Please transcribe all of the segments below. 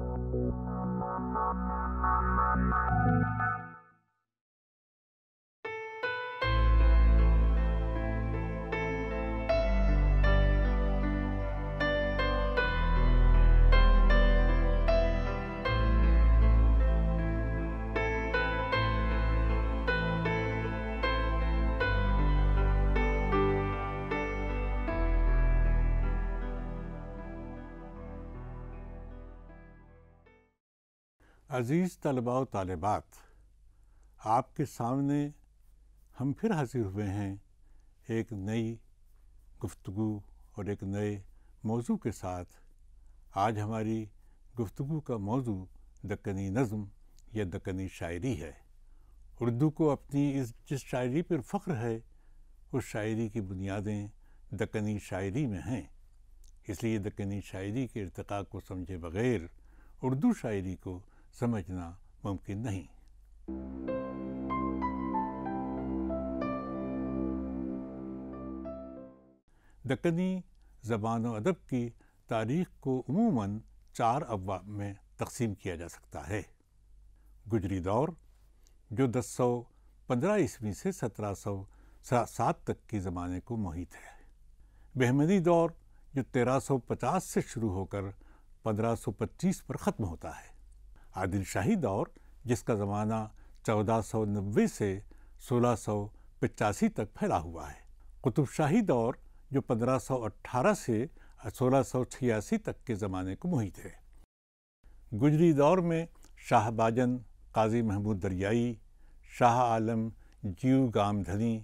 Thank you. अज़ीज़ तलबा तलबात आपके सामने हम फिर हाजिर हुए हैं एक नई गुफ्तु और एक नए मौजू के साथ आज हमारी गुफ्तु का मौजू दक्कनी नज़म या दक्कनी शायरी है उर्दू को अपनी इस जिस शायरी पर फ़ख्र है उस शायरी की बुनियादें दक्कनी शायरी में हैं इसलिए दक्कनी शायरी के इरतक़ा को समझे बग़ैर उर्दू शायरी को समझना मुमकिन नहीं दक्कनी ज़बान अदब की तारीख को उमूमन चार अवा में तकसीम किया जा सकता है गुजरी दौर जो दस सौ पंद्रह ईस्वी से सत्रह सौ सात तक के ज़माने को मोहित है बहमदी दौर जो तेरह सौ पचास से शुरू होकर पंद्रह सौ पच्चीस पर ख़त्म होता है आदिलशाही दौर जिसका ज़माना 1490 से सोलह तक फैला हुआ है कुतुबशाही दौर जो 1518 से सोलह तक के ज़माने को मुहित है गुजरी दौर में शाहबाजन काजी महमूद दरियाई शाह आलम जीव गामधनी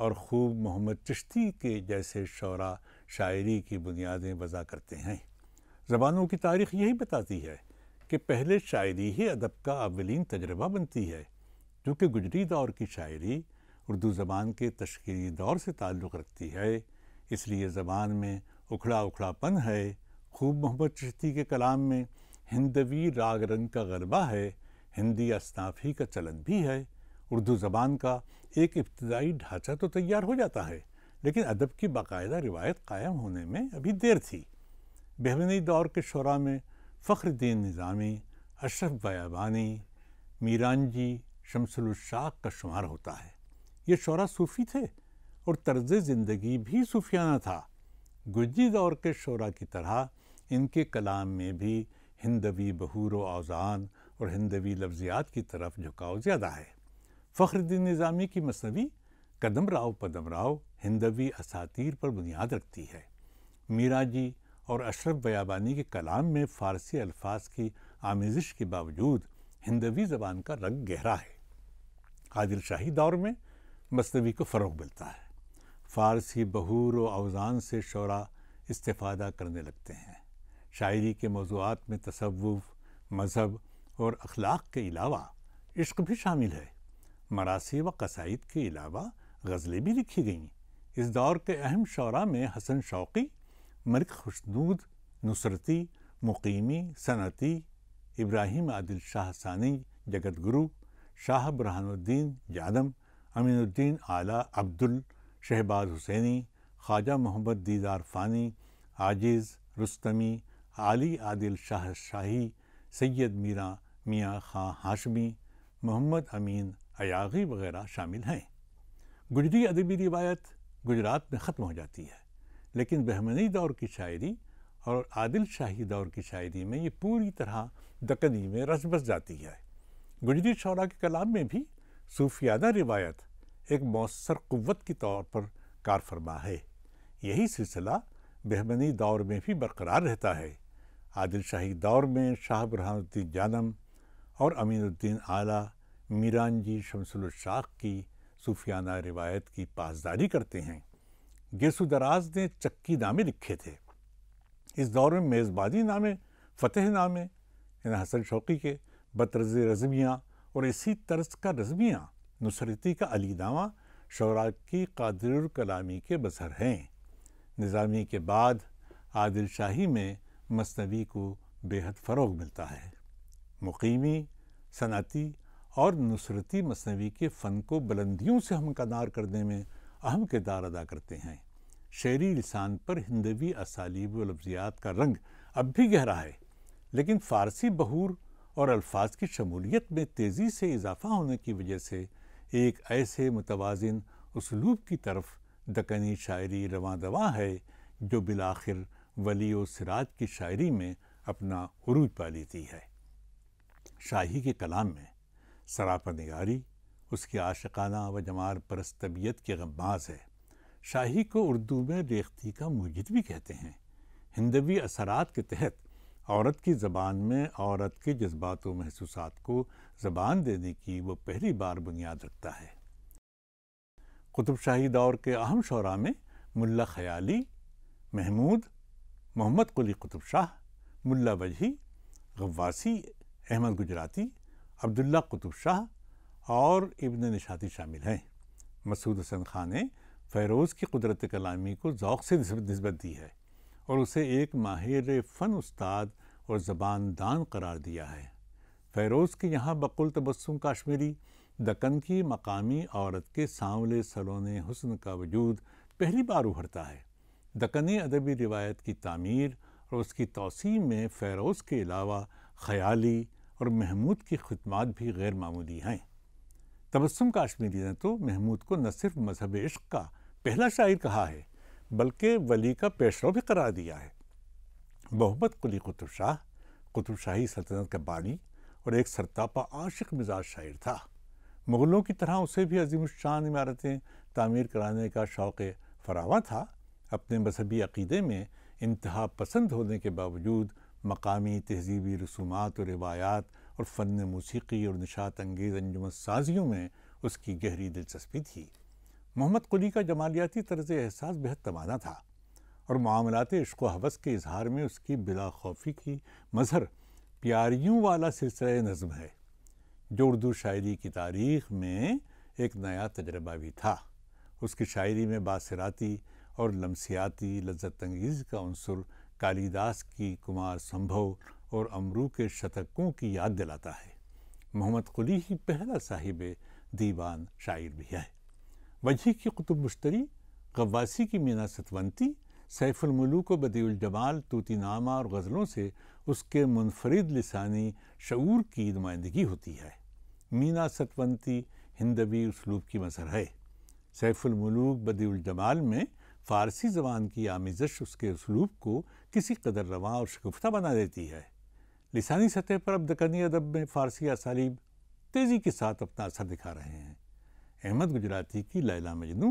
और खूब मोहम्मद चश्ती के जैसे शौरा शायरी की बुनियादें वज़ा करते हैं ज़बानों की तारीख यही बताती है कि पहले शायरी ही अदब का अवलिन तजर्बा बनती है जो कि गुजरी दौर की शायरी उर्दू ज़बान के तश्ीरी दौर से ताल्लुक़ रखती है इसलिए ज़बान में उखड़ा उखड़ापन है खूब मोहम्मद चिश्ती के कलाम में हिंदवी राग रंग का गलबा है हिंदी असनाफी का चलन भी है उर्दू ज़बान का एक इब्तदाई ढांचा तो तैयार हो जाता है लेकिन अदब की बाकायदा रिवायत कायम होने में अभी देर थी बेहनी दौर के शुरा में फ़खरुद्दीन निज़ामी अशरफ बयाबानी मीरानजी शमसलशाक का शुमार होता है ये शरा सूफ़ी थे और तर्ज ज़िंदगी भी सूफियाना था गुज्जी दौर के शरा की तरह इनके कलाम में भी हिंदवी बहूर अवजान और हिंदवी लफ्ज़ियात की तरफ झुकाव ज़्यादा है फ़खरुद्दीन निज़ामी की मसनवी कदम राव पदम राव हिंदवी असातीर पर बुनियाद रखती है मीरा जी और अशरफ बयाबानी के कलाम में फ़ारसी अल्फाज की आमेजिश के बावजूद हिंदवी ज़बान का रंग गहरा है आदिल शाही दौर में मसनवी को फ़रोग मिलता है फ़ारसी बहूर व अवजान से शरा इस्तफादा करने लगते हैं शायरी के मौजूद में तसवुफ़ मज़हब और अखलाक के अलावा इश्क भी शामिल है मरासी व कसाइद के अलावा गज़लें भी लिखी गईं इस दौर के अहम शरा में हसन शौकी मलिक खुशनूद नुसरती मुकीमी सनती इब्राहिम आदिल शाह सानी जगत गुरु शाह बुरहानुद्दीन यादम अमीनुद्दीन आला अब्दुल शहबाज हुसैनी ख्वाजा मोहम्मद दीदार फ़ानी आजिज़ रुस्तमी आली आदिल शाह शाही सैयद मीरा मियाँ खां हाशमी मोहम्मद अमीन अयागी वगैरह शामिल हैं गुजरी अदबी रिवायत गुजरात में ख़त्म हो जाती है लेकिन बहमनी दौर की शायरी और आदिल शाही दौर की शायरी में ये पूरी तरह दकनी में रस बस जाती है गुजरी शौरा के कलाम में भी सूफियादा रिवायत एक मौसर क़वत के तौर पर कार फरमा है यही सिलसिला बहमनी दौर में भी बरकरार रहता है आदिल शाही दौर में शाह बुरहानुद्दीन जानम और अमीनुद्दीन आला मीरान जी शमसुल की सूफियाना रिवायत की पासदारी करते हैं गेसु दराज ने चक्की नामे लिखे थे इस दौर में मेज़बानी नामे फ़तेह नामे यानी हसन शौकी के बतरज रजमियाँ और इसी तर्ज का रजमियाँ नुसरती का अलीनामा शौरा की कादर कलामी के बसर हैं निज़ामी के बाद आदिल शाही में मसनवी को बेहद फ़रोग मिलता है मुकीमी सनती और नुसरती मसनवी के फ़न को बुलंदियों से हमकनार करने में अहम किरदार अदा करते हैं शहरी लसान पर हिंदवी असालीब लफ्जियात का रंग अब भी गहरा है लेकिन फ़ारसी बहूर और अल्फाज की शमूलियत में तेज़ी से इजाफा होने की वजह से एक ऐसे मुतवाजन उसलूब की तरफ दकनी शायरी रवा दवा है जो बिलाखिर वली व की शायरी में अपना अरूज पा लेती है शाही के कलाम में सरापा निगारी उसकी आशकाना व जमार परस्त तबीयत के गम्बाज है शाही को उर्दू में रेख्ती का मुजिद भी कहते हैं हिंदवी असरात के तहत औरत की ज़बान में औरत के जज्बात व महसूस को ज़बान देने की वो पहली बार बुनियाद रखता है कुतुब शाही दौर के अहम शरा में मुल्ला ख्याली महमूद मोहम्मद कुली कुतुब शाह मुल्ला वजही गवासी अहमद गुजराती अब्दुल्ला कुतुब शाह और इब्न निशाती शामिल हैं मसूद हसन खान ने फ़ैरोज़ की कुदरत कलामी को ओक़ से नस्बत दी है और उसे एक माहिर फ़न उस्ताद और ज़बानदान करार दिया है फ़ैरोज़ के यहाँ बकुल तबस्म काश्मीरी दकन की मकामी औरत के सांवले सलोने हसन का वजूद पहली बार उभरता है दकनी अदबी रिवायत की तामीर और उसकी तोसी में फ़ैरोज़ के अलावा ख़याली और महमूद की खदमात भी गैरमूली हैं तबस्सुम काश्मीरी ने तो महमूद को न सिर्फ मजहब इश्क का पहला शायर कहा है बल्कि वली का पेशरो भी करार दिया है मोहम्मद कुली कुतुब शाह कुतुब शाही सल्तनत का बानी और एक सरतापा आशिक मिजाज शायर था मुग़लों की तरह उसे भी अजीम शान इमारतें तामीर कराने का शौक़ फरावा था अपने मजहबी अकीदे में इंतहा पसंद होने के बावजूद मकामी तहजीबी रसूमात और रिवायात और फ़न मौसीकी और निशात अंगेज़ अंजुम साजियों में उसकी गहरी दिलचस्पी थी मोहम्मद कुली का जमालियाती तर्ज एहसास बेहद तमाना था और मामलात इश्को हवस के इजहार में उसकी बिला खौफी की मज़हर प्यारियों वाला सिलसिला नज़म है जो उर्दू शायरी की तारीख में एक नया तजर्बा भी था उसकी शायरी में बासराती और लमसियाती लज्जत तंगीज़ का अनसर कालीदास की कुमार संभव और अमरू के शतकों की याद दिलाता है मोहम्मद कुली ही पहला साहिब दीवान शायर भी है वजह की कुतुब मुश्तरी गवासी की मीना सतवंती सैफुलमलूक व तोती नामा और गज़लों से उसके मुनफरद लसानी शूर की नुमाइंदगी होती है मीना सतवंती हिंदवी उसलूब की मसर है सैफुलमलूक बदीजमाल में फ़ारसी जबान की आमिजश उसके उसलूब को किसी कदर रवा और शगुफ्ता बना देती है लसानी सतह पर अब दकनी अदब में फ़ारसी असालीब तेज़ी के साथ अपना असर दिखा रहे हैं अहमद गुजराती की लैला मजनू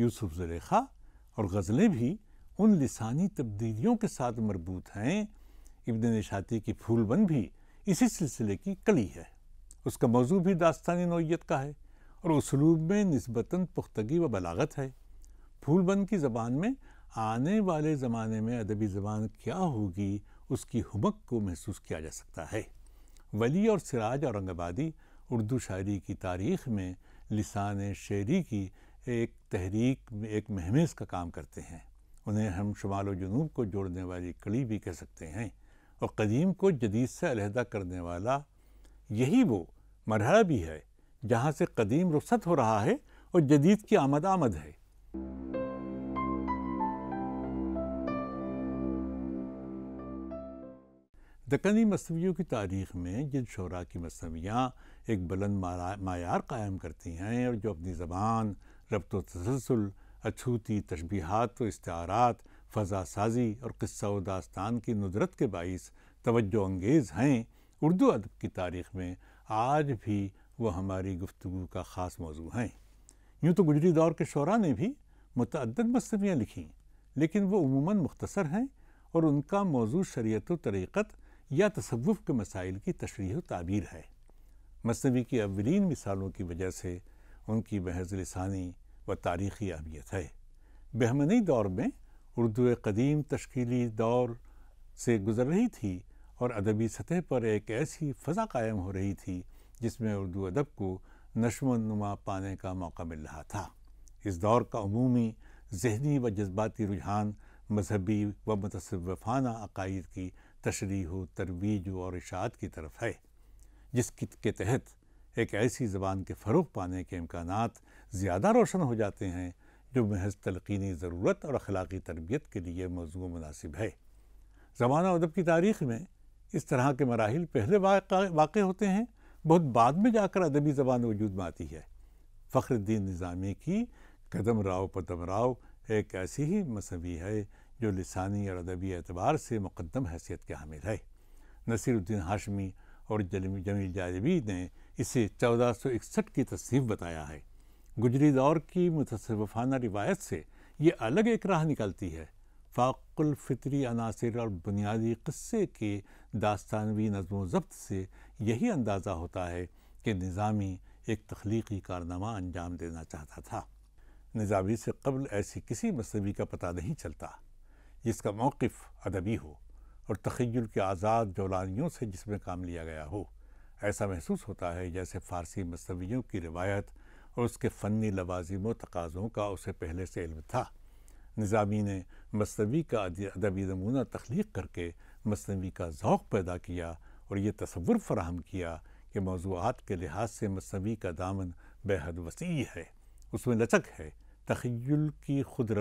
यूसुफ जुलेखा और गज़लें भी उन लसानी तब्दीलियों के साथ मरबूत हैं इबन निशाती की फूलबन भी इसी सिलसिले की कड़ी है उसका मौजू भी दास्तानी नौीयत का है और उसलूब में नस्बता पुख्तगी व बलागत है फूलबन की ज़बान में आने वाले ज़माने में अदबी ज़बान क्या होगी उसकी हुमक को महसूस किया जा सकता है वली और सिराज औरंगाबादी उर्दू शायरी की तारीख में लिसान शेरी की एक तहरीक में एक महमेज का काम करते हैं उन्हें हम शुमाल जनूब को जोड़ने वाली कड़ी भी कह सकते हैं और कदीम को जदीद से अलहदा करने वाला यही वो मरहला भी है जहाँ से कदीम रुखत हो रहा है और जदीद की आमद आमद है दकनी मसनवियों की तारीख में जिन शरा की मसनवियाँ एक बुलंद मैार कायम करती हैं और जो अपनी ज़बान रबत तसलसल अछूती तशबीहात व इस्तारात फ़जा साजी और क़स्सा व दास्तान की नुदरत के बाईस तवज्जो अंगेज़ हैं उर्दू अदब की तारीख में आज भी वह हमारी गुफ्तु का ख़ास मौजू हैं यूँ तो गुजरी दौर के शरा ने भी मतदद मसनवियाँ लिखीं लेकिन वो उमूमा मुख्तसर हैं और उनका मौजू शरीत तरीक़त या तसवुफ़ के मसाइल की तशरीह ताबीर है मसनवी की अवलिन मिसालों की वजह से उनकी महज लसानी व तारीख़ी अहमियत है बहमनी दौर में उर्दू कदीम तश्कीली दौर से गुज़र रही थी और अदबी सतह पर एक ऐसी फ़ज़ा कायम हो रही थी जिसमें उर्दू अदब को नशो नुमा पाने का मौका मिल रहा था इस दौर का अमूमी जहनी व जज्बाती रुझान मजहबी व मतसवफाना अकायद की तशरीह तरवीज और इशात की तरफ है जिसके तहत एक ऐसी ज़बान के फ़रूग पाने के इम्कान ज़्यादा रोशन हो जाते हैं जो महज तलकीनी ज़रूरत और अखलाकी तरबियत के लिए मौजू मुनासिब है ज़माना अदब की तारीख़ में इस तरह के मराहल पहले वाक़ होते हैं बहुत बाद में जाकर अदबी ज़बान वजूद में आती है फ़ख्रुद्दीन निज़ामी की कदम राव पदम राव एक ऐसी ही मसवी है जो लसानी और अदबी एतबार से मुकदम हैसियत के हामिल है नसीरुद्दीन हाशमी और जमील जाजवी ने इसे चौदह सौ इकसठ की तस्वीर बताया है गुजरी दौर की मुतसरफाना रिवायत से ये अलग एक राह निकलती है फ़ाकुलफ़ितरी अनासर और बुनियादी क़स्से के दास्तानवी नज़म ज़ब्त से यही अंदाज़ा होता है कि निज़ामी एक तख्लीकी कारनामा अंजाम देना चाहता था निज़ामी से कबल ऐसी किसी मसबी का पता नहीं चलता जिसका मौक़ अदबी हो और तखयल के आज़ाद जौलानियों से जिसमें काम लिया गया हो ऐसा महसूस होता है जैसे फ़ारसी मसवियों की रिवायत और उसके फ़नी लवाजिम तकाज़ों का उसे पहले से इल्म था निज़ामी ने मसनवी का अदबी नमूना तख्लीक करके मसनवी का ओक़ पैदा किया और ये तस्वुर फ्राहम किया कि मौजूद के लिहाज से मसनवी का दामन बेहद वसी है उसमें लचक है तखयल की खुद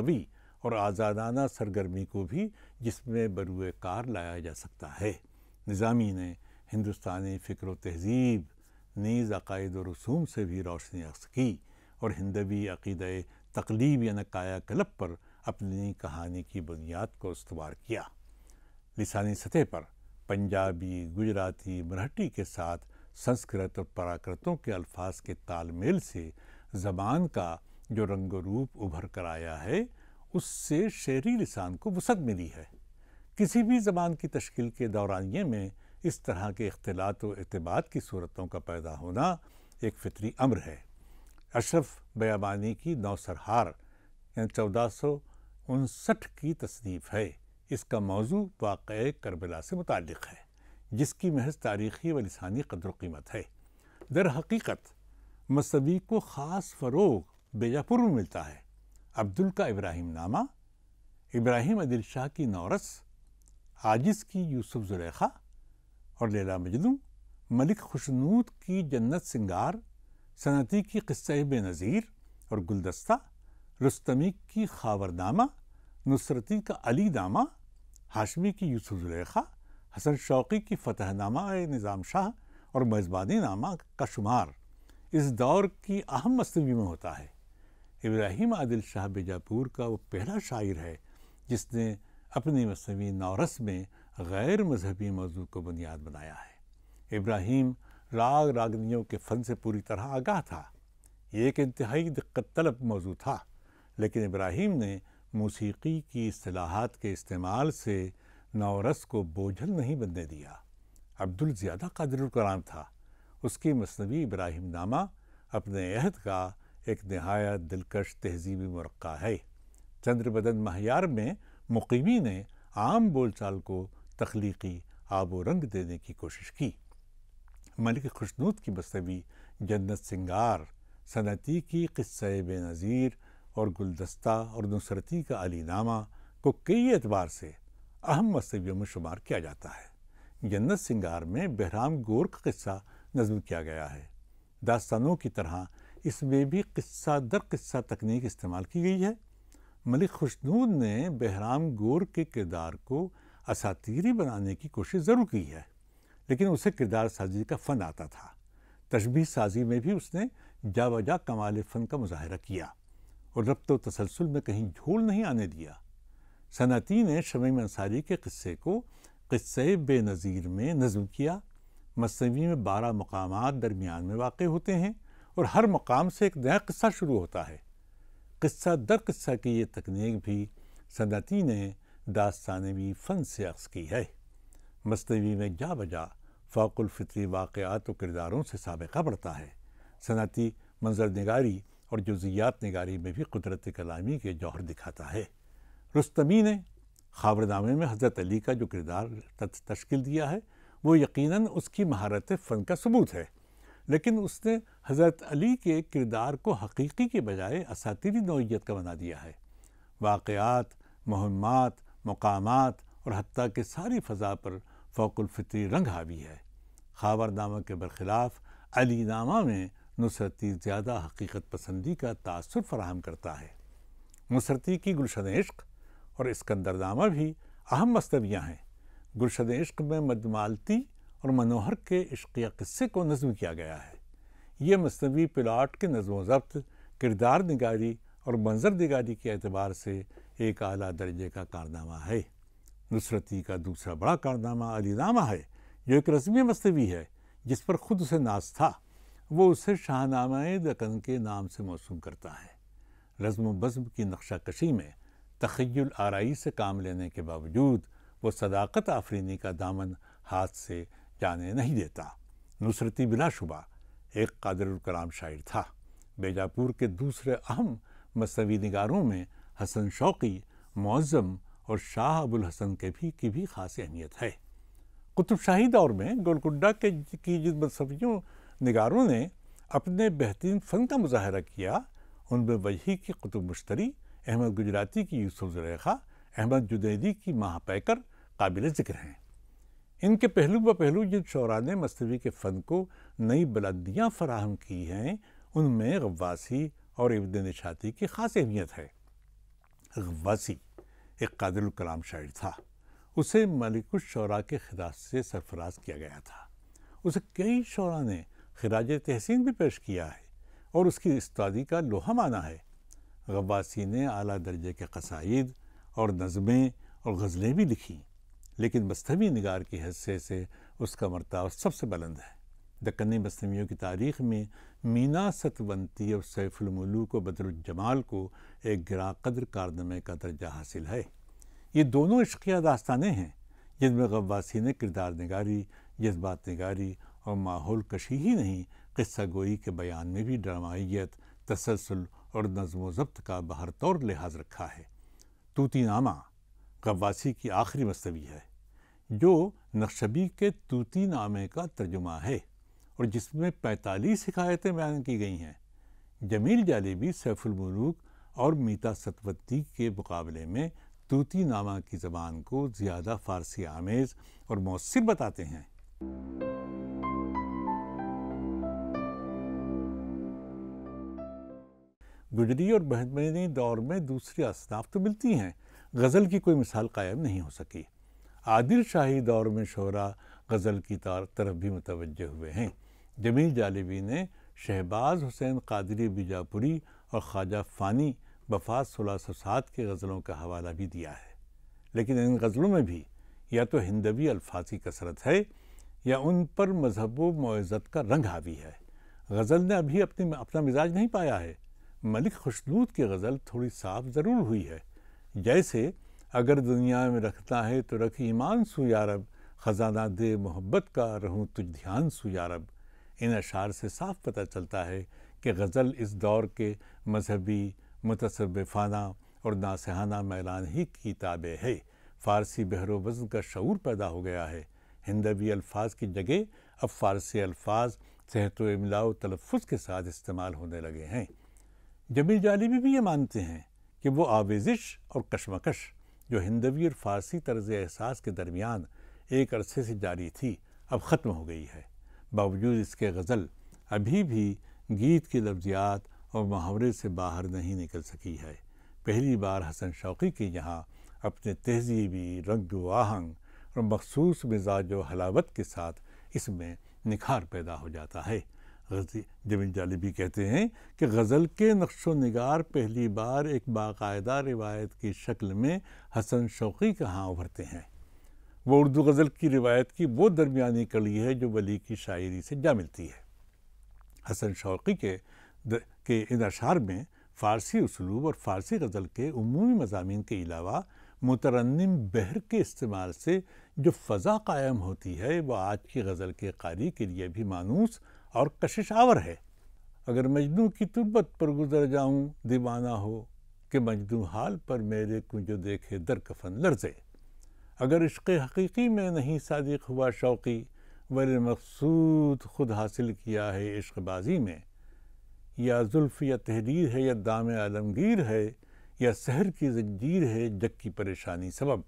और आज़ादाना सरगर्मी को भी जिसमें बरुए कार लाया जा सकता है निज़ामी ने हिंदुस्तानी फ़िक्र तहज़ीब नीज़ अकायद और रसूम से भी रोशनी अक्स की और हिंदवी अक़ीद तकलीब या नकाया कलब पर अपनी कहानी की बुनियाद को उसवार किया लिसानी सतह पर पंजाबी गुजराती मराठी के साथ संस्कृत और पराकृतों के अल्फाज के तालमेल से ज़बान का जो रंग रूप उभर कर आया है उससे शहरी लिसान को वसत मिली है किसी भी ज़बान की तश्ल के दौरानिए में इस तरह के अख्तिलात व अतबाद की सूरतों का पैदा होना एक फितरी अम्र है अशरफ बयाबानी की नौसरहार यानी चौदह सौ उनसठ की तसनीफ़ है इसका मौजू वाक़ करबला से मुतक़ है जिसकी महज तारीख़ी व लसानी कदर कीमत है दर हकीकत मसबी को ख़ास फ़रोग बेजापुर में मिलता है अब्दुल का इब्राहिम नामा इब्राहिम अदिल शाह की नौरस आजिस की यूसुफ जुलेखा और लेला मजनू मलिक खुशनूद की जन्नत सिंगार सनती की क़स्से बेनज़ीर और गुलदस्ता रुस्तमी की खावरनामा नुसरती का अली नामा हाशमी की यूसुफ जुलेखा हसन शौकी की फतहनामा निज़ाम शाह और मेज़बानी नामा का शुमार इस दौर की अहम मस्तवी में होता है इब्राहिम आदिल शाह बेजापुर का वो पहला शायर है जिसने अपनी मसवी नौरस में गैर मजहबी मौजू को बुनियाद बनाया है इब्राहिम राग रागनियों के फ़न से पूरी तरह आगाह था ये एक इंतहाई दिक्कत तलब मौजू था लेकिन इब्राहिम ने मौसीकी की असलाहत के इस्तेमाल से नौरस को बोझल नहीं बनने दिया अब्दुल ज़्यादा कदर कराम था उसकी मसनवी इब्राहिम नामा अपने अहद का एक नहायत दिलकश तहजीबी मरक़ा है चंद्रबदन माहियार में मुकीमी ने आम बोलचाल को तख्लीकी आबो रंग देने की कोशिश की मलिक खुशनूद की बसवी जन्नत सिंगार सनती की किस्से बेनज़ीर और गुलदस्ता और नुसरती का अलीनामा को कई एतबार से अहम मसवियों में शुमार किया जाता है जन्नत सिंगार में बहराम गोर का किस्सा नज़म किया गया है दास्तानों की तरह इसमें भी किस्सा दर किस्सा तकनीक इस्तेमाल की गई है मलिक खुशनूद ने बहराम गोर के किरदार को असातीरी बनाने की कोशिश ज़रूर की है लेकिन उसे किरदार साजी का फ़न आता था तशबी साजी में भी उसने जा बजा कमाल फ़न का मुजाहरा किया और रब्त तसलसल में कहीं झोल नहीं आने दिया सनती ने शमीम अंसारी के किस्से को किस्से बेनज़ीर में नज़म किया मसनवी में बारह मकाम दरमियान में वाक़ होते हैं और हर मकाम से एक नया किस्सा शुरू होता है किस्सा दर किस्सा की ये तकनीक भी सनती ने दास्तानवी फ़न से अक्स की है मसनवी में जा बजा फ़ाकुलफ़ितरी वाक़ात और किरदारों से सबका बढ़ता है सनती मंजर नगारी और जुजियात नगारी में भी कुदरत कलामी के जौहर दिखाता है रुस्तमी ने खबरदामे में हज़रत अली का जो किरदार तश्किल दिया है वो यकीनन उसकी महारत फ़न का सबूत है लेकिन उसने हज़रत अली के किरदार को हकीकी के बजाय असातरी नौीयत का बना दिया है वाक़ात महमात मकाम और हती के सारी फ़जा पर फ़ौकुलफ़ितरी रंग हावी है नामा के बरखिलाफ़ अली नामा में नुसरती ज़्यादा हकीकत पसंदी का तासर फराहम करता है नुसरती की गुलशन इश्क और नामा भी अहम मस्तवियाँ हैं गुलशन इश्क में मदमालती और मनोहर के इश्किया किस्से को नज्म किया गया है ये मसनवी प्लाट के नजमो ज़ब्त किरदार निगारी और मंजर निगारी के अतबार से एक अली दर्जे का कारनामा है नुसरती का दूसरा बड़ा कारनामा अलीनामा है जो एक रस्मी मसनवी है जिस पर ख़ुद उसे नाज था वो उसे शाहनामा दकन के नाम से मौसू करता है रज़म बज़म की नक्शा कशी में तखयल आरई से काम लेने के बावजूद वो सदाकत आफरीनी का दामन हाथ से जाने नहीं देता नुसरती बिलाशुबा एक कादरकलाम शायर था बेजापुर के दूसरे अहम मसवी नगारों में हसन शौकी मौज़म और शाह अबुल हसन के भी की भी खास अहमियत है कुतुब शाही दौर में गोलकुंडा के की जिन मसवियों नगारों ने अपने बेहतरीन फ़न का मुजाहरा किया उनमें वही की कुतुब मुश्तरी अहमद गुजराती की यूसुफ जुलेखा अहमद जुदैदी की माह पैकर काबिल ज़िक्र हैं इनके पहलू ब पहलू जिन शरा ने मस्तवी के फ़न को नई बुलंदियाँ फराहम की हैं उनमें गवासी और इब्द निशाती की ख़ास अहमियत है गवासी एक कलाम शायर था उसे मलिकुशरा के खराज से सरफराज किया गया था उसे कई शरा ने खराज तहसीन भी पेश किया है और उसकी उस्तादी का लोहा माना है गवासी ने अली दर्जे के कसाइद और नज़में और गज़लें भी लिखीं लेकिन बस्तवी नगार की हिस्से से उसका मरतब सबसे बुलंद है दक्कनी बस्तवियों की तारीख में मीना सतवंती और सैफुलमलू को बदरुजमाल को एक ग्रा कदर कारनामे का दर्जा हासिल है ये दोनों इश्किया दास्तानें हैं जिनमें गब्बासी ने किरदार नगारी जज्बात नगारी और माहौल कशी ही नहीं कस्सा गोई के बयान में भी ड्रामाइत तसलसल और नज़म ज़ब्त का बहर तौर लिहाज रखा है तूती नामा कवासी की आखिरी मस्तवी है जो नक्शबी के तूती नामे का तर्जुमा है और जिसमें पैंतालीस शिकायतें बयान की गई हैं जमील जालेबी सैफुलमलूक और मीता सतवती के मुकाबले में तूती नामा की ज़बान को ज़्यादा फ़ारसी आमेज़ और मौसर बताते हैं गुजरी और बहमनी दौर में दूसरी असनाफ तो मिलती हैं गज़ल की कोई मिसाल कायम नहीं हो सकी आदिल शाही दौर में शहरा गज़ल की तरफ भी मुतवजह हुए हैं जमील जालबी ने शहबाज हुसैन कादरी बीजापुरी और ख्वाजा फ़ानी बफात सोलह सौ सात के गज़लों का हवाला भी दिया है लेकिन इन गज़लों में भी या तो हिंदवी अल्फाज की कसरत है या उन पर मजहब मोज़त का रंग हावी है गज़ल ने अभी अपनी अपना मिजाज नहीं पाया है मलिक खुशनूद की गज़ल थोड़ी साफ ज़रूर हुई है जैसे अगर दुनिया में रखता है तो रख ईमान सुयारब ख़जाना दे मोहब्बत का रहूँ तुझ तो ध्यान सुयारब इन अशार से साफ पता चलता है कि गज़ल इस दौर के मजहबी मुतसरफाना फ़ाना और नासहाना मैलान ही की ताब है फ़ारसी बहरो वज़न का शूर पैदा हो गया है हिंदवी अल्फाज की जगह अब फ़ारसी अल्फाज सेहत इमला तलफ़ के साथ इस्तेमाल होने लगे हैं जमील जालिबी भी ये मानते हैं कि वो आवेजिश और कशमकश जो हिंदवी और फारसी तर्ज एहसास के दरमियान एक अरसे से जारी थी अब ख़त्म हो गई है बावजूद इसके गज़ल अभी भी गीत की लफ्जियात और मुहावरे से बाहर नहीं निकल सकी है पहली बार हसन शौकी के यहाँ अपने तहजीबी रंग व आहंग और मखसूस मिजाज व हलावत के साथ इसमें निखार पैदा हो जाता है जमीन जाली भी कहते हैं कि गज़ल के नक्श नगार पहली बार एक बाकायदा रिवायत की शक्ल में हसन शौकी कहाँ उभरते हैं वो उर्दू गज़ल की रिवायत की वो दरमिया कड़ी है जो वली की शायरी से जा मिलती है हसन शौकी के द, के इन अशार में फ़ारसी उसलूब और फ़ारसी गज़ल के अमूमी मजामी के अलावा मुतरनम बहर के इस्तेमाल से जो फ़ज़ा कायम होती है वह आज की गज़ल के कारी के लिए भी मानूस और कशिश आवर है अगर मजनू की तुर्बत पर गुजर जाऊं दीवाना हो कि मजनू हाल पर मेरे को जो देखे दर कफन लर्जे अगर इश्क हकीकी में नहीं सादिक हुआ शौक़ी वर मकसूद खुद हासिल किया है इश्कबाजी में या जुल्फ़ या तहरीर है या दाम आलमगीर है या शहर की जंजीर है जग की परेशानी सबब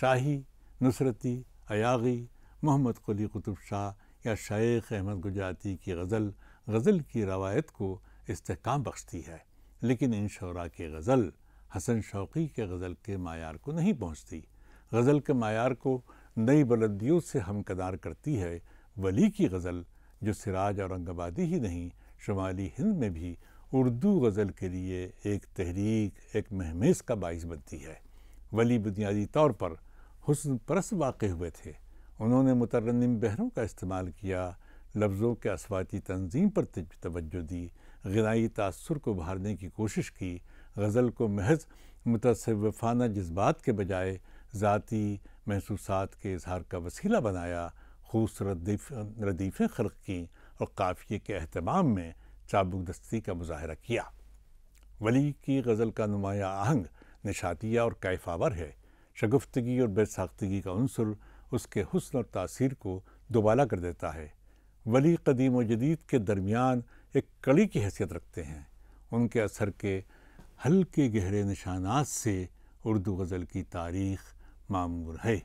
शाही नुसरती अयागी मोहम्मद कुली कुतुब शाह या शेख अहमद गुजराती की गज़ल गज़ल की रवायत को इस्तेकाम बख्शती है लेकिन इन शरा की गज़ल हसन शौकी के गज़ल के मायार को नहीं पहुँचती गज़ल के मायार को नई बुलंदियों से हमकदार करती है वली की गज़ल जो सिराज औरंगाबादी ही नहीं शुमाली हिंद में भी उर्दू गज़ल के लिए एक तहरीक एक महमेस का बायस बनती है वली बुनियादी तौर पर हसन परस वाक़ हुए थे उन्होंने मुतरनम बहरों का इस्तेमाल किया लफ्ज़ों के असवाती तंजीम पर तवज्जो दी गई तासर को उभारने की कोशिश की गज़ल को महज मुतसवाना जज्बात के बजाय ज़ाती महसूस के इजहार का वसीला बनाया खूबसूरत रदीफ़ें खर्क कें और काफ़िए के अहतमाम में चाबुक दस्ती का मुजाहरा किया वली की गज़ल का नुमाया आहंग निशातिया और कैफावर है शगुफ्तगी और बेसाख्तगी का अनसर उसके हसन और तासीर को दोबाला कर देता है वली कदीम व जदीद के दरमियान एक कड़ी की हैसियत रखते हैं उनके असर के हल्के गहरे निशानात से उर्दू गज़ल की तारीख मामूर है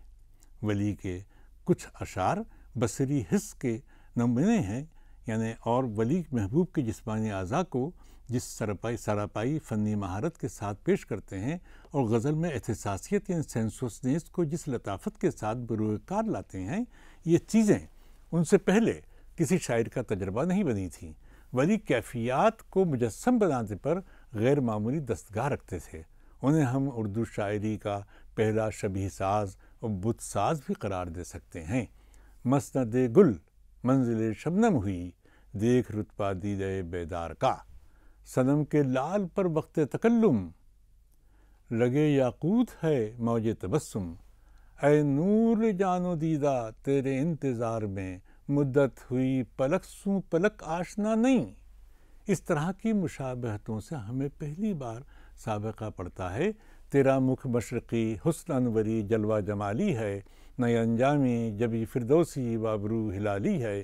वली के कुछ अशार बसरी हिस्स के नमूने हैं यानि और वली महबूब के जिसमानी अज़ा को जिस सरापाई सरापाई फ़नी महारत के साथ पेश करते हैं और गज़ल में एहसासियत या सेंसोसनेस को जिस लताफत के साथ बरूकार लाते हैं ये चीज़ें उनसे पहले किसी शायर का तजर्बा नहीं बनी थी वली कैफियात को मुजस्म बनाने पर गैर मामूली दस्तगाह रखते थे उन्हें हम उर्दू शायरी का पहला शबी साज और बुत साज भी करार दे सकते हैं मसनद गुल मंजिल शबनम हुई देख रुतबा दी जाए बेदार का सनम के लाल पर वक्त तकल्लुम लगे याकूत है मौज तबस्सुम ए नूर जानो दीदा तेरे इंतज़ार में मुद्दत हुई पलक सू पलक आशना नहीं इस तरह की मुशाबहतों से हमें पहली बार सबका पड़ता है तेरा मुख मशरक़ी हसन अनवरी जलवा जमाली है नए अंजाम जब ये फिरदोसी बाबरू हिलाली है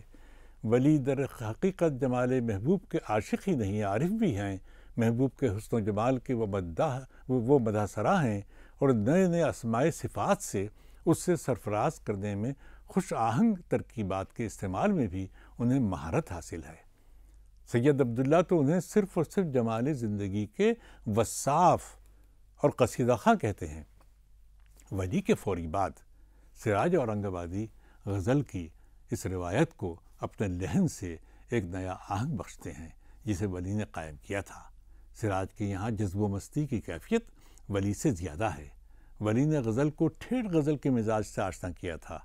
वली दर हकीकत जमाल महबूब के आशिक ही नहीं आरिफ भी हैं महबूब के हसन जमाल के वह मद्दा वो मदासरा हैं और नए नए आसमाय सिफात से उससे सरफराज करने में खुश आहंग तरकीबात के इस्तेमाल में भी उन्हें महारत हासिल है सैयद अब्दुल्ला तो उन्हें सिर्फ़ और सिर्फ जमाल ज़िंदगी के वसाफ़ और कसीदा खां कहते हैं वली के फ़ौरी बाद सिराज औरंगाबादी गज़ल की इस रिवायत को अपने लहन से एक नया आहंग बख्शते हैं जिसे वली ने कायम किया था सिराज के यहाँ जज्बो मस्ती की कैफियत वली से ज़्यादा है वली ने गज़ल को ठेठ गज़ल के मिजाज से आशना किया था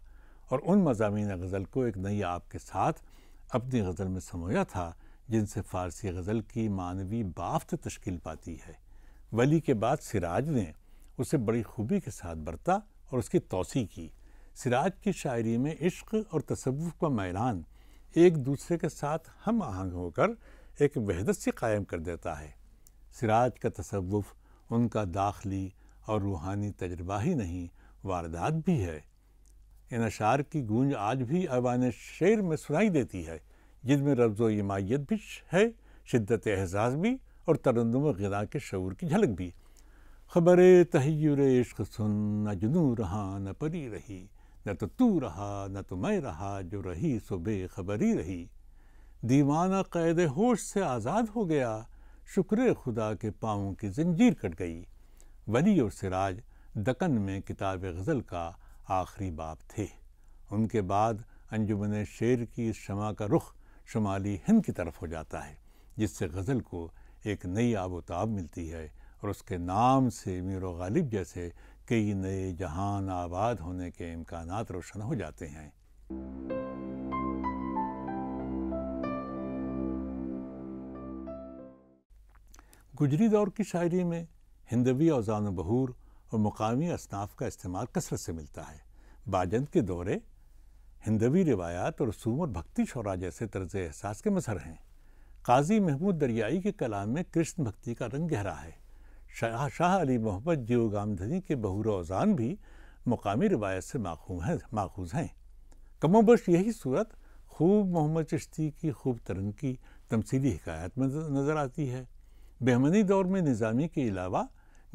और उन मजामी गज़ल को एक नई आप के साथ अपनी गज़ल में समोया था जिनसे फ़ारसी गज़ल की मानवी बाफ्त तश्कील पाती है वली के बाद सिराज ने उसे बड़ी खूबी के साथ बरता और उसकी तोसी की सिराज की शायरी में इश्क और तसव्वुफ का मैलान एक दूसरे के साथ हम आहंग होकर एक वहदत से कायम कर देता है सिराज का तसव्वुफ उनका दाखिली और रूहानी तजर्बा ही नहीं वारदात भी है इन अशार की गूंज आज भी अवान शेर में सुनाई देती है जिनमें रब्ज़ यमायत भी है शिद्दत एहसास भी और तरंदम गदा के शूर की झलक भी खबर तहैर इश्क सुन न जुनू रहा न परी रही न तो तू रहा न तो मैं रहा जो रही सो बेखबरी रही दीवाना कैद होश से आज़ाद हो गया शुक्र खुदा के पाँव की जंजीर कट गई वली और सिराज दकन में किताब गज़ल का आखिरी बाप थे उनके बाद अंजुमन शेर की इस शमा का रुख शुमाली हिंद की तरफ हो जाता है जिससे गज़ल को एक नई आबोताब मिलती है और उसके नाम से मीर गालिब जैसे कई नए जहान आबाद होने के इम्कान रोशन हो जाते हैं गुजरी दौर की शायरी में हिंदवी औजान बहूर और मुकामी असनाफ का इस्तेमाल कसरत से मिलता है बाजंद के दौरे हिंदवी रिवायात और रसूम और भक्ति शौरा जैसे तर्ज एहसास के मसर हैं काजी महमूद दरियाई के कलाम में कृष्ण भक्ति का रंग गहरा है शाह शाह अली मोहम्मद जीव गामधनी के बहूर अजान भी मकामी रवायत से माखूम हैं माखूज हैं कमोबश यही सूरत खूब मोहम्मद चश्ती की खूब की तमसीली हकायत में नज़र आती है बहमनी दौर में निज़ामी के अलावा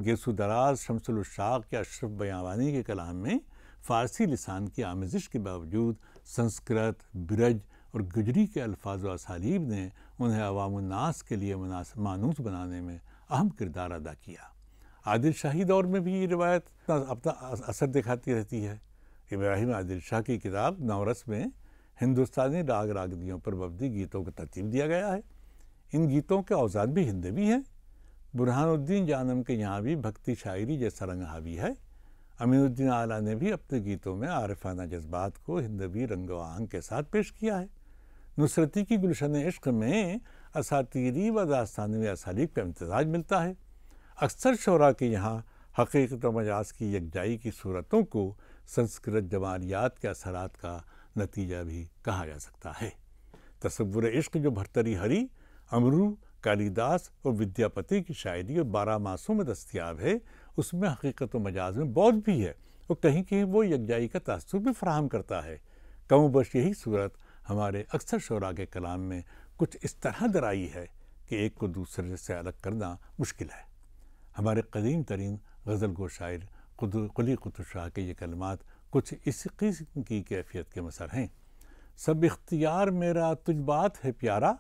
गेसुदराज शमसलशाक या अशरफ बयावानी के कलाम में फ़ारसी लसान की आमजिश के बावजूद संस्कृत ब्रज और गुजरी के अल्फाज वालीब ने उन्हें अवामनास के लिए मानूस बनाने में अहम किरदार अदा किया आदिल शाही दौर में भी ये रिवायत अपना असर दिखाती रहती है इब्राहिम आदिल शाह की किताब नवरस में हिंदुस्तानी राग रागनियों पर मबदी गीतों को तरतीब दिया गया है इन गीतों के औजार भी भी हैं बुरहानुद्दीन जानम के यहाँ भी भक्ति शायरी जैसा रंग हावी है अमीनुद्दीन आला ने भी अपने गीतों में आरफाना जज्बात को हिंदवी रंग आहंग के साथ पेश किया है नुसरती की गुलशन इश्क में असातीरी व दास्तानवी असालीब का इम्तजाज मिलता है अक्सर शरा के यहाँ हकीकत मजाज की यकजाई की सूरतों को संस्कृत जमानियात के असर का नतीजा भी कहा जा सकता है तस्वुर इश्क जो भरतरी हरी अमरू कालीदास और विद्यापति की शायरी और बारह मासों में दस्तियाब है उसमें हकीकत मजाज में बौद्ध भी है और कहीं कहीं वो यकजाई का तसुर भी फ्राहम करता है कम बश यही सूरत हमारे अक्सर शरा के कलाम में कुछ इस तरह डराई है कि एक को दूसरे से अलग करना मुश्किल है हमारे कदीम तरीन गज़ल गो शायर कुली शाह के ये कलमात कुछ इस किस्म की कैफियत के मसर हैं सब इख्तियार मेरा तुझ बात है प्यारा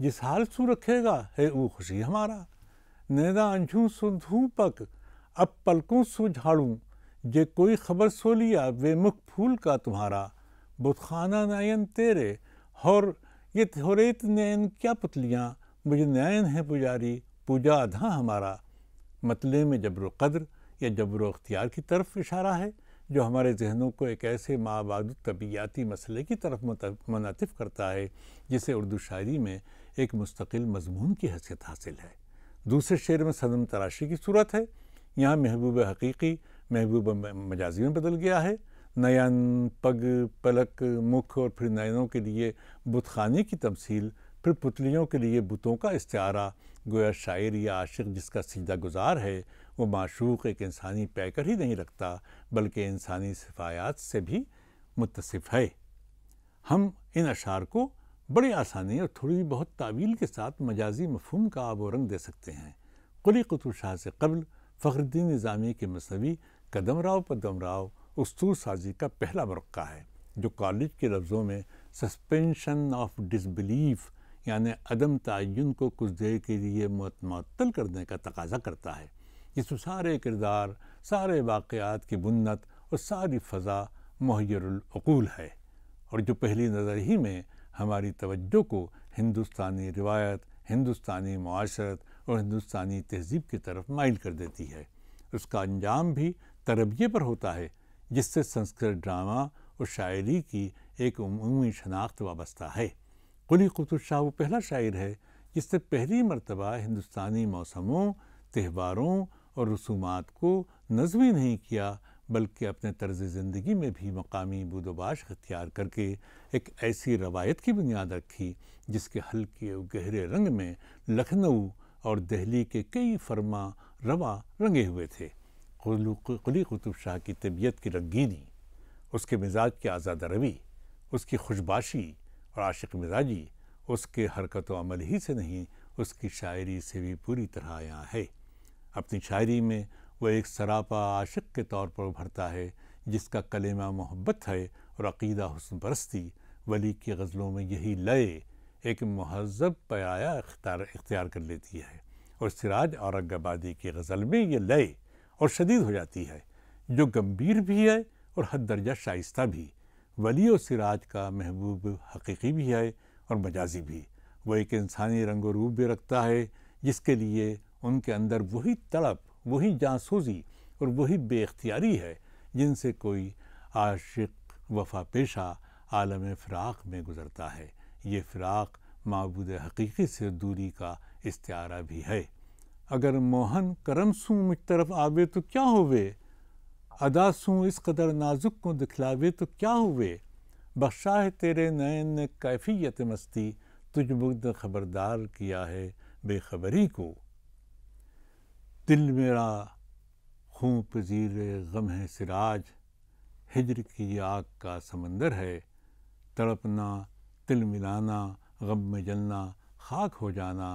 जिस हाल सू रखेगा है वो खुशी हमारा नैदा अंझू सु धूपक अब पलकों सु झाड़ू जे कोई खबर सो लिया वे मुख फूल का तुम्हारा बुतखाना नायन तेरे हर ये इत नैन क्या पुतलियाँ मुझे नैन है पुजारी पूजा आधा हमारा मतले में जबर कद्र या जबर अख्तियार की तरफ इशारा है जो हमारे जहनों को एक ऐसे माबाद तबियाती मसले की तरफ मुनतफ़ करता है जिसे उर्दू शायरी में एक मुस्तकिल मजमून की हैसियत हासिल है दूसरे शेर में सदम तराशी की सूरत है यहाँ महबूब हकीकी महबूब मजाजी में बदल गया है नयन पग पलक मुख और फिर नयनों के लिए बुतखाने की तमसील फिर पुतलियों के लिए बुतों का इस्तारा गोया शायर या आशिक जिसका सीधा गुजार है वो माशूक एक इंसानी पैकर ही नहीं रखता बल्कि इंसानी सिफायात से भी मुतसफ़ है हम इन अशार को बड़ी आसानी और थोड़ी बहुत तावील के साथ मजाजी मफहम का आबो रंग दे सकते हैं कुली कुतुब शाह से कबल फ़खरुद्दीन निज़ामी के मसवी कदम राव पदम राव उसूर साजी का पहला मरक़ा है जो कॉलेज के लफ्ज़ों में सस्पेंशन ऑफ डिसबिलीफ यानि अदम तयन को कुछ देर के लिए मतमतल करने का तकाजा करता है जिसमें सारे किरदार सारे वाक़ात की बुनत और सारी फ़ज़ा महयरकूल है और जो पहली नज़र ही में हमारी तवज्जो को हिंदुस्तानी रिवायत हिंदुस्तानी माशरत और हिंदुस्तानी तहजीब की तरफ माइल कर देती है उसका अंजाम भी तरबिये पर होता है जिससे संस्कृत ड्रामा और शायरी की एक अमूमी शनाख्त वाबस्ता है कुली कुतुब शाह वो पहला शायर है जिसने पहली मरतबा हिंदुस्तानी मौसमों त्यौहारों और रसूमात को नजमी नहीं किया बल्कि अपने तर्ज ज़िंदगी में भी मकामी बुदोबाश अख्तियार करके एक ऐसी रवायत की बुनियाद रखी जिसके हल्के और गहरे रंग में लखनऊ और दिल्ली के कई फर्मा रवा रंगे हुए थे कुली कुतुब शाह की तबीयत की रंगीनी उसके मिजाज की आज़ाद रवी उसकी खुशबाशी और आशिक मिजाजी उसके हरकत अमल ही से नहीं उसकी शायरी से भी पूरी तरह यहाँ है अपनी शायरी में वह एक सरापा आशिक के तौर पर उभरता है जिसका कलेमा मोहब्बत है और अकीदा हसन परस्ती वली की गज़लों में यही लय एक महजब पयाया अख्तियार कर लेती है और सिराज औरंगाबादी की गज़ल में ये लय और शदीद हो जाती है जो गंभीर भी है और हद दर्जा शाइस्ता भी वली और सिराज का महबूब हकीकी भी है और मजाजी भी वो एक इंसानी रंग रूप भी रखता है जिसके लिए उनके अंदर वही तड़प वही जासूसी और वही बेख्तियारी है जिनसे कोई आशिक वफा पेशा आलम फ़िराक में गुज़रता है ये फ़िराक मबूद हकीकी से दूरी का इस्तारा भी है अगर मोहन करम सू मुझ तरफ आवे तो क्या होवे अदा सू इस कदर नाजुक को दिखलावे तो क्या हुए बख्शा है तेरे नयन ने कैफियत मस्ती तुझ मुग्ध खबरदार किया है बेखबरी को दिल मेरा खूं पजीर गम है सिराज हिजर की आग का समंदर है तड़पना तिल मिलाना गम में जलना खाक हो जाना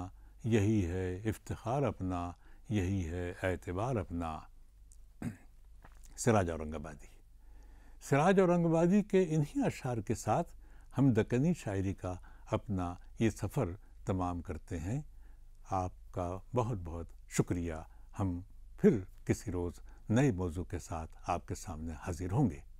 यही है इफ्तार अपना यही है एतबार अपना सिराज औरंगाबादी सराज औरंगाबादी के इन्हीं अशार के साथ हम दक्कनी शायरी का अपना ये सफ़र तमाम करते हैं आपका बहुत बहुत शुक्रिया हम फिर किसी रोज़ नए मौजू के साथ आपके सामने हाजिर होंगे